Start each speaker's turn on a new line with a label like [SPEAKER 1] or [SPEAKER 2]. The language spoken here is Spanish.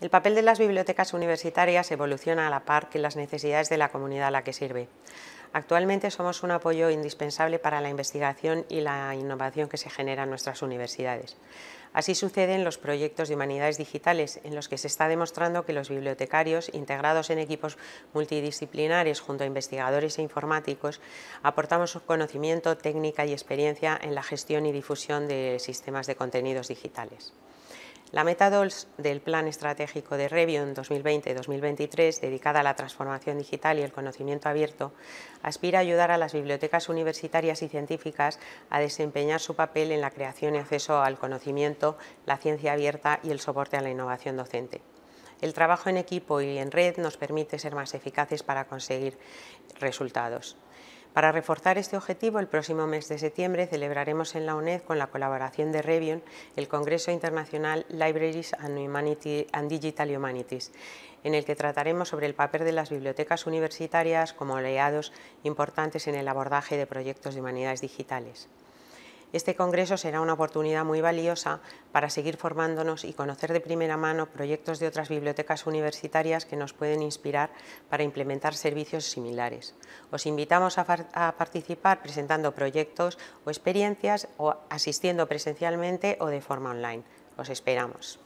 [SPEAKER 1] El papel de las bibliotecas universitarias evoluciona a la par que las necesidades de la comunidad a la que sirve. Actualmente somos un apoyo indispensable para la investigación y la innovación que se genera en nuestras universidades. Así sucede en los proyectos de humanidades digitales, en los que se está demostrando que los bibliotecarios, integrados en equipos multidisciplinares junto a investigadores e informáticos, aportamos conocimiento, técnica y experiencia en la gestión y difusión de sistemas de contenidos digitales. La meta 2 del Plan Estratégico de Revion 2020-2023, dedicada a la transformación digital y el conocimiento abierto, aspira a ayudar a las bibliotecas universitarias y científicas a desempeñar su papel en la creación y acceso al conocimiento, la ciencia abierta y el soporte a la innovación docente. El trabajo en equipo y en red nos permite ser más eficaces para conseguir resultados. Para reforzar este objetivo, el próximo mes de septiembre celebraremos en la UNED, con la colaboración de Revion, el Congreso Internacional Libraries and, and Digital Humanities, en el que trataremos sobre el papel de las bibliotecas universitarias como aliados importantes en el abordaje de proyectos de humanidades digitales. Este congreso será una oportunidad muy valiosa para seguir formándonos y conocer de primera mano proyectos de otras bibliotecas universitarias que nos pueden inspirar para implementar servicios similares. Os invitamos a, participar presentando proyectos o experiencias o asistiendo presencialmente o de forma online. Os esperamos.